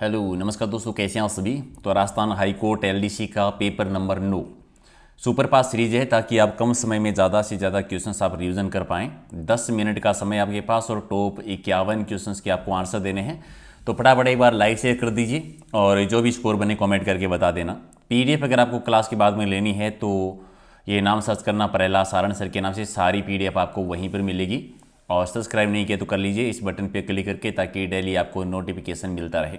hello नमस्कार दोस्तों कैसे हैं आप सभी तो राजस्थान हाई कोर्ट एलडीसी का पेपर नंबर नौ सुपर पास सीरीज है ताकि आप कम समय में ज़्यादा से ज़्यादा क्वेश्चंस आप रिवीजन कर पाएँ दस मिनट का समय आपके पास और टॉप इक्यावन क्वेश्चंस के आपको आंसर देने हैं तो फटाफट एक बार लाइक शेयर कर दीजिए और जो भी स्कोर बने कॉमेंट करके बता देना पी अगर आपको क्लास के बाद में लेनी है तो ये नाम सर्च करना परेला सारण सर के नाम से सारी पी आपको वहीं पर मिलेगी और सब्सक्राइब नहीं किया तो कर लीजिए इस बटन पर क्लिक करके ताकि डेली आपको नोटिफिकेशन मिलता रहे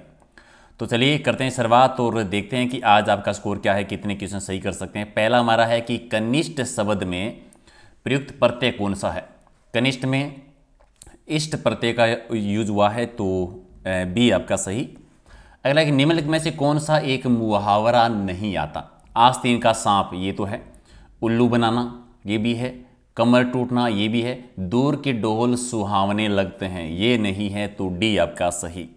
तो चलिए करते हैं शुरुआत और देखते हैं कि आज आपका स्कोर क्या है कितने क्वेश्चन सही कर सकते हैं पहला हमारा है कि कनिष्ठ शब्द में प्रयुक्त प्रत्यय कौन सा है कनिष्ठ में इष्ट प्रत्यय का यूज हुआ है तो बी आपका सही अगला कि निम्नलिखित में से कौन सा एक मुहावरा नहीं आता आस्तीन का सांप ये तो है उल्लू बनाना ये भी है कमर टूटना ये भी है दूर के डोल सुहावने लगते हैं ये नहीं है तो डी आपका सही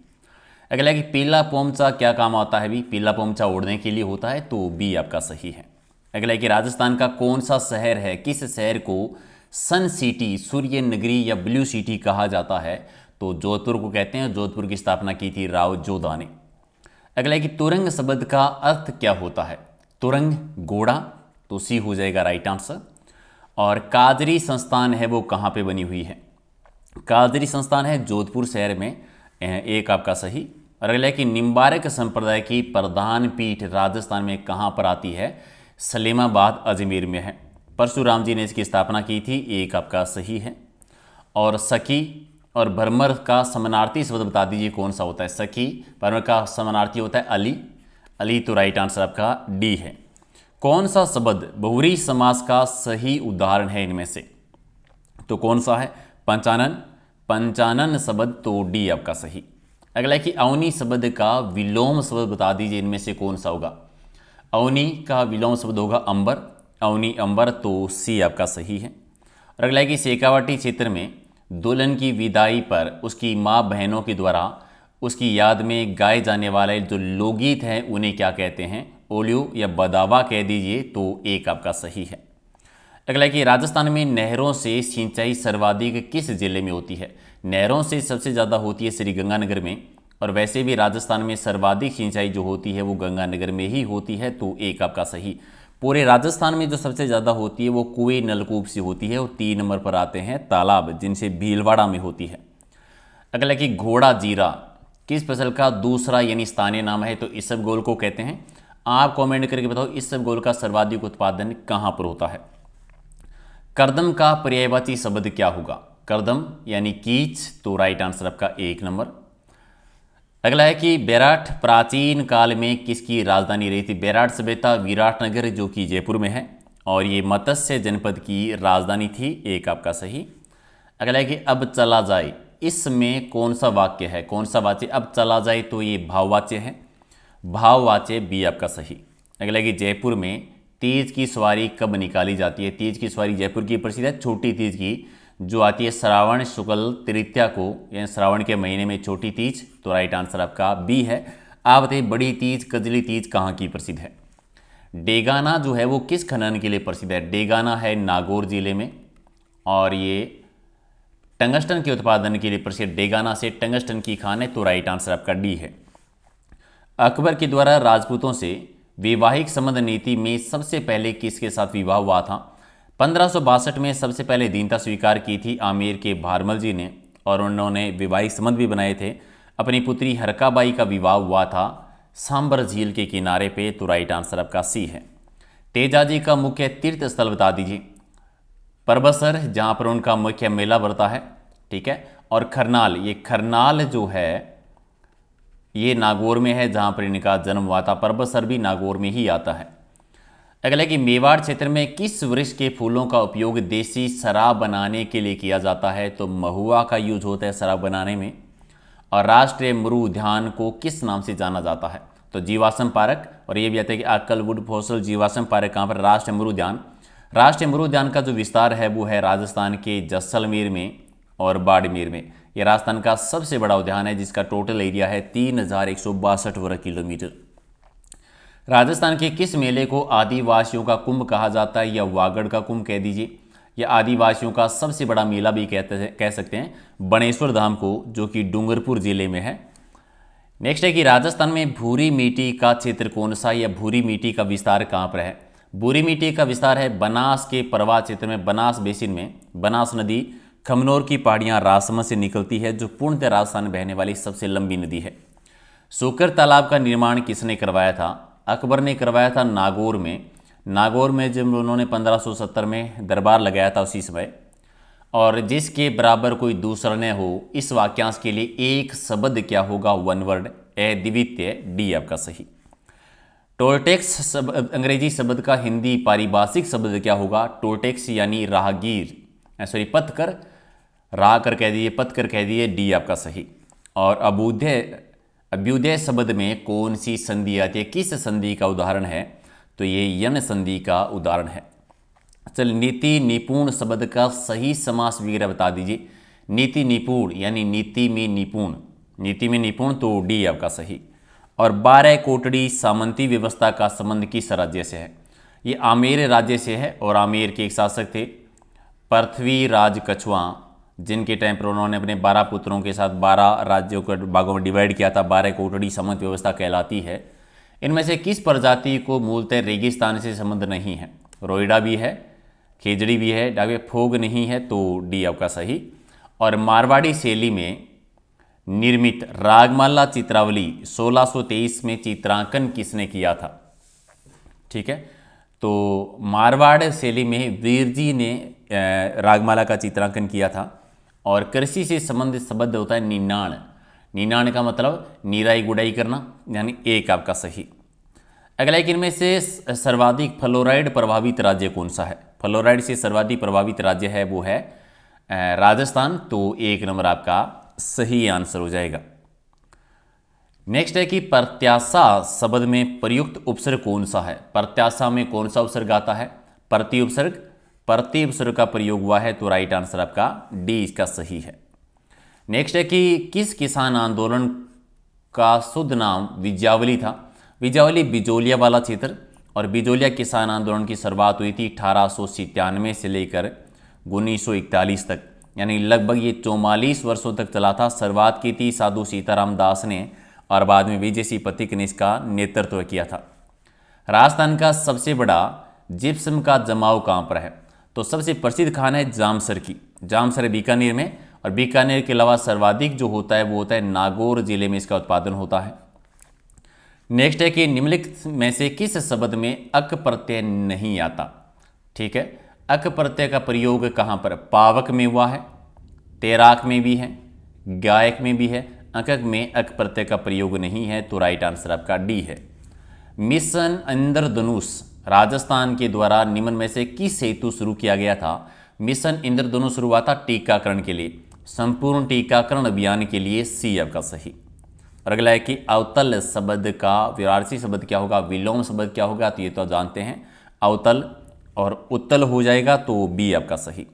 अगला कि पीला पोमचा क्या काम आता है भी पीला पोमचा ओढ़ने के लिए होता है तो बी आपका सही है अगला कि राजस्थान का कौन सा शहर है किस शहर को सन सिटी सूर्य नगरी या ब्लू सिटी कहा जाता है तो जोधपुर को कहते हैं जोधपुर की स्थापना की थी राव जोधा ने अगला कि तुरंग शब्द का अर्थ क्या होता है तुरंग घोड़ा तो सी हो जाएगा राइट आंसर और कादरी संस्थान है वो कहाँ पे बनी हुई है कादरी संस्थान है जोधपुर शहर में एक आपका सही और अगला है कि निम्बारक संप्रदाय की प्रधान पीठ राजस्थान में कहाँ पर आती है सलीमाबाद अजमेर में है परशुराम जी ने इसकी स्थापना की थी एक आपका सही है और सकी और भरमर का समानार्थी शब्द बता दीजिए कौन सा होता है सकी भरमर का समानार्थी होता है अली अली तो राइट आंसर आपका डी है कौन सा शब्द बहुरी समाज का सही उदाहरण है इनमें से तो कौन सा है पंचानन पंचानन शब्द तो डी आपका सही अगला है कि अवनी शब्द का विलोम शब्द बता दीजिए इनमें से कौन सा होगा अवनी का विलोम शब्द होगा अंबर अवनी अंबर तो सी आपका सही है और अगला है कि शेखावटी क्षेत्र में दुल्हन की विदाई पर उसकी माँ बहनों के द्वारा उसकी याद में गाए जाने वाले जो लोकगीत हैं उन्हें क्या कहते हैं ओलियो या बदावा कह दीजिए तो एक आपका सही है अगला है कि राजस्थान में नहरों से सिंचाई सर्वाधिक किस जिले में होती है नहरों से सबसे ज़्यादा होती है श्री गंगानगर में और वैसे भी राजस्थान में सर्वाधिक सिंचाई जो होती है वो गंगानगर में ही होती है तो एक आपका सही पूरे राजस्थान में जो सबसे ज़्यादा होती है वो कुएं नलकूप से होती है और तीन नंबर पर आते हैं तालाब जिनसे भीलवाड़ा में होती है अगला कि घोड़ा जीरा किस फसल का दूसरा यानी स्थानीय नाम है तो इसब गोल को कहते हैं आप कमेंट करके बताओ इसब गोल का सर्वाधिक उत्पादन कहाँ पर होता है कर्दम का पर्यायवाची शब्द क्या होगा करदम यानी कीच तो राइट आंसर आपका एक नंबर अगला है कि बैराट प्राचीन काल में किसकी राजधानी रही थी बैराट सभ्यता विराटनगर जो कि जयपुर में है और ये मत्स्य जनपद की राजधानी थी एक आपका सही अगला है कि अब चला जाए इसमें कौन सा वाक्य है कौन सा वाच्य अब चला जाए तो ये भाववाच्य है भाववाच्य बी आपका सही अगला कि जयपुर में तीज की सवारी कब निकाली जाती है तीज की सवारी जयपुर की प्रसिद्ध है छोटी तीज की जो आती है श्रावण शुक्ल तृतीया को यानी श्रावण के महीने में छोटी तीज तो राइट आंसर आपका बी है आप बताइए बड़ी तीज कजली तीज कहाँ की प्रसिद्ध है डेगाना जो है वो किस खनन के लिए प्रसिद्ध है डेगाना है नागौर जिले में और ये टंगस्टन के उत्पादन के लिए प्रसिद्ध डेगाना से टंगस्टन की खान है तो राइट आंसर आपका डी है अकबर के द्वारा राजपूतों से वैवाहिक संबंध नीति में सबसे पहले किसके साथ विवाह हुआ था पंद्रह में सबसे पहले दीनता स्वीकार की थी आमिर के भारमल जी ने और उन्होंने विवाहिक संबंध भी बनाए थे अपनी पुत्री हरकाबाई का विवाह हुआ था सांबर झील के किनारे पे तुराई राइट आंसर का सी है तेजा जी का मुख्य तीर्थ स्थल बता दीजिए परबसर जहाँ पर उनका मुख्य मेला बढ़ता है ठीक है और खरनाल ये खरनाल जो है ये नागौर में है जहाँ पर इनका जन्म हुआ था परबसर भी नागौर में ही आता है अगला कि मेवाड़ क्षेत्र में किस वृक्ष के फूलों का उपयोग देसी शराब बनाने के लिए किया जाता है तो महुआ का यूज होता है शराब बनाने में और राष्ट्रीय मरु उद्यान को किस नाम से जाना जाता है तो जीवाश्म पार्क और ये भी आता है कि अक्कल वुड फोसल जीवाश्म पार्क कहाँ पर राष्ट्रीय मरु उद्यान राष्ट्रीय मरु उद्यान का जो विस्तार है वो है राजस्थान के जैसलमेर में और बाड़मेर में ये राजस्थान का सबसे बड़ा उद्यान है जिसका टोटल एरिया है तीन वर्ग किलोमीटर राजस्थान के किस मेले को आदिवासियों का कुंभ कहा जाता है या वागड़ का कुंभ कह दीजिए या आदिवासियों का सबसे बड़ा मेला भी कहते हैं कह सकते हैं बनेश्वर धाम को जो कि डूंगरपुर जिले में है नेक्स्ट है कि राजस्थान में भूरी मिट्टी का क्षेत्र कौन सा या भूरी मिट्टी का विस्तार कहाँ पर है भूरी मिट्टी का विस्तार है बनास के प्रवाह क्षेत्र में बनास बेसिन में बनास नदी खमनौर की पहाड़ियाँ रासमा से निकलती है जो पूर्णतः राजस्थान में बहने वाली सबसे लंबी नदी है सोकर तालाब का निर्माण किसने करवाया था अकबर ने करवाया था नागौर में नागौर में जब उन्होंने 1570 में दरबार लगाया था उसी समय और जिसके बराबर कोई दूसरा न हो इस वाक्यांश के लिए एक शब्द क्या होगा वन वर्ड ए द्वितीय डी आपका सही टोलटेक्स सब, अंग्रेजी शब्द का हिंदी पारिभाषिक शब्द क्या होगा टोलटेक्स यानी राहगीर सॉरी पथकर राह कर कह दिए पथकर कह दिए डी आपका सही और अबूध्य अभ्युदय शब्द में कौन सी संधि आती है किस संधि का उदाहरण है तो ये यन संधि का उदाहरण है चल नीति निपुण शब्द का सही समास वगैरह बता दीजिए नीति निपुण यानी नीति में निपुण नीति में निपुण तो डी आपका सही और बारह कोटड़ी सामंती व्यवस्था का संबंध किस राज्य से है ये आमेर राज्य से है और आमेर के एक शासक थे पृथ्वी राज कछुआ जिनके टाइम पर उन्होंने अपने बारह पुत्रों के साथ बारह राज्यों के भागों में डिवाइड किया था बारह कोटड़ी समत व्यवस्था कहलाती है इनमें से किस प्रजाति को मूलतः रेगिस्तान से संबंध नहीं है रोइडा भी है खेजड़ी भी है डावे फोग नहीं है तो डी आपका सही और मारवाड़ी शैली में निर्मित रागमाला चित्रावली 1623 में चित्रांकन किसने किया था ठीक है तो मारवाड़ शैली में वीर जी ने रागमाला का चित्रांकन किया था और कृषि से संबंधित शब्द होता है निनाण निनाण का मतलब निराई गुडाई करना यानी एक आपका सही अगला एक इनमें से सर्वाधिक फ्लोराइड प्रभावित राज्य कौन सा है फ्लोराइड से सर्वाधिक प्रभावित राज्य है वो है राजस्थान तो एक नंबर आपका सही आंसर हो जाएगा नेक्स्ट है कि प्रत्याशा शब्द में प्रयुक्त उपसर्ग कौन सा है प्रत्याशा में कौन सा उपसर्ग आता है प्रति उपसर्ग प्रत्येव स्वर का प्रयोग हुआ है तो राइट आंसर आपका डी इसका सही है नेक्स्ट है कि किस किसान आंदोलन का शुद्ध नाम विजावली था विजावली बिजोलिया वाला क्षेत्र और बिजोलिया किसान आंदोलन की शुरुआत हुई थी अठारह से लेकर उन्नीस तक यानी लगभग ये चौवालीस वर्षों तक चला था शुरुआत की थी साधु सीताराम दास ने और बाद में विजय सिंह पथिक ने इसका नेतृत्व किया था राजस्थान का सबसे बड़ा जिप्सम का जमाव कहाँ पर है तो सबसे प्रसिद्ध खाना है जामसर की जामसर है बीकानेर में और बीकानेर के अलावा सर्वाधिक जो होता है वो होता है नागौर ज़िले में इसका उत्पादन होता है नेक्स्ट है कि निम्नलिखित में से किस शब्द में अक प्रत्यय नहीं आता ठीक है अक प्रत्यय का प्रयोग कहाँ पर पावक में हुआ है तैराक में भी है गायक में भी है अकक में अक प्रत्यय का प्रयोग नहीं है तो राइट आंसर आपका डी है मिशन अंदर धनुष राजस्थान के द्वारा निम्न में से किस हेतु शुरू किया गया था मिशन इंद्रधनुष शुरू हुआ था टीकाकरण के लिए संपूर्ण टीकाकरण अभियान के लिए सी आपका सही और अगला है कि अवतल शब्द का विरारसी शब्द क्या होगा विलोम शब्द क्या होगा तो ये तो जानते हैं अवतल और उत्तल हो जाएगा तो बी आपका सही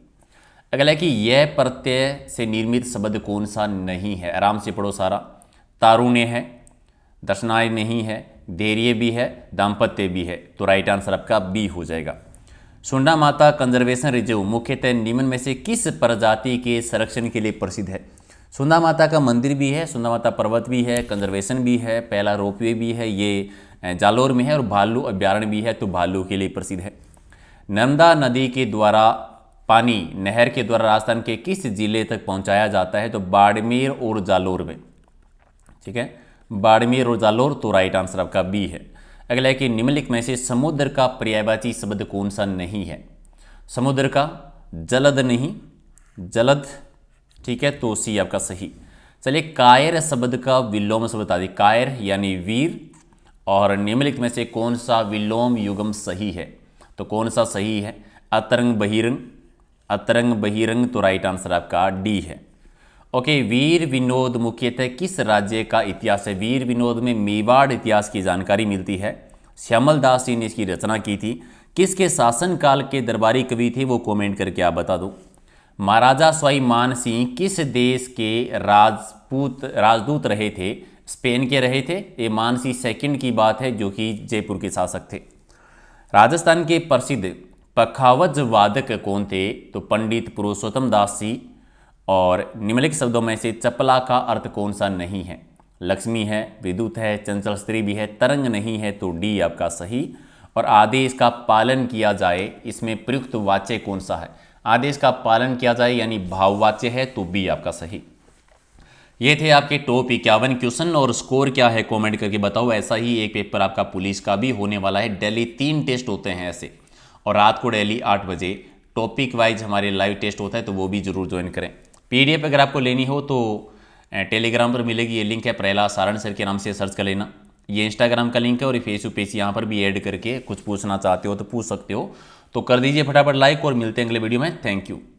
अगला है कि यह प्रत्यय से निर्मित शब्द कौन सा नहीं है आराम से पढ़ो सारा तारुण्य है दर्शनाय नहीं है देरिये भी है दाम्पत्य भी है तो राइट आंसर आपका बी हो जाएगा सुंडा माता कंजर्वेशन रिजर्व मुख्यतः निम्न में से किस प्रजाति के संरक्षण के लिए प्रसिद्ध है सुंदा माता का मंदिर भी है सुंदा माता पर्वत भी है कंजर्वेशन भी है पहला रोपवे भी है ये जालोर में है और भालू अभ्यारण्य भी है तो भालू के लिए प्रसिद्ध है नर्मदा नदी के द्वारा पानी नहर के द्वारा राजस्थान के किस जिले तक पहुंचाया जाता है तो बाड़मेर और जालोर में ठीक है बाड़मेर और जालोर तो राइट आंसर आपका बी है अगला है कि निम्नलिखित में से समुद्र का पर्यायवाची शब्द कौन सा नहीं है समुद्र का जलद नहीं जलद ठीक है तो सी आपका सही चलिए कायर शब्द का विलोम शब्द बता दें कायर यानी वीर और निम्नलिखित में से कौन सा विलोम युगम सही है तो कौन सा सही है अतरंग बहिरंग अतरंग बहिरंग तो राइट आंसर आपका डी है ओके वीर विनोद मुख्यतः किस राज्य का इतिहास है वीर विनोद में मेवाड़ इतिहास की जानकारी मिलती है श्यामल दास जी ने इसकी रचना की थी किसके शासनकाल के दरबारी कवि थे वो कमेंट करके आप बता दो महाराजा स्वाई मान सिंह किस देश के राजपूत राजदूत रहे थे स्पेन के रहे थे ये मानसी सेकंड की बात है जो कि जयपुर के शासक थे राजस्थान के प्रसिद्ध पखावज वादक कौन थे तो पंडित पुरुषोत्तम दास जी और निम्नलिखित शब्दों में से चपला का अर्थ कौन सा नहीं है लक्ष्मी है विद्युत है चंचल स्त्री भी है तरंग नहीं है तो डी आपका सही और आदेश का पालन किया जाए इसमें प्रयुक्त वाच्य कौन सा है आदेश का पालन किया जाए यानी भाववाच्य है तो बी आपका सही ये थे आपके टॉप इक्यावन क्वेश्चन और स्कोर क्या है कमेंट करके बताओ ऐसा ही एक पेपर आपका पुलिस का भी होने वाला है डेली तीन टेस्ट होते हैं ऐसे और रात को डेली आठ बजे टॉपिक वाइज हमारे लाइव टेस्ट होता है तो वो भी जरूर ज्वाइन करें पीडीएफ अगर आपको लेनी हो तो टेलीग्राम पर मिलेगी ये लिंक है प्रहलाद सारण सर के नाम से सर्च कर लेना ये इंस्टाग्राम का लिंक है और ये फेसबुक पेज यहाँ पर भी ऐड करके कुछ पूछना चाहते हो तो पूछ सकते हो तो कर दीजिए फटाफट लाइक और मिलते हैं अगले वीडियो में थैंक यू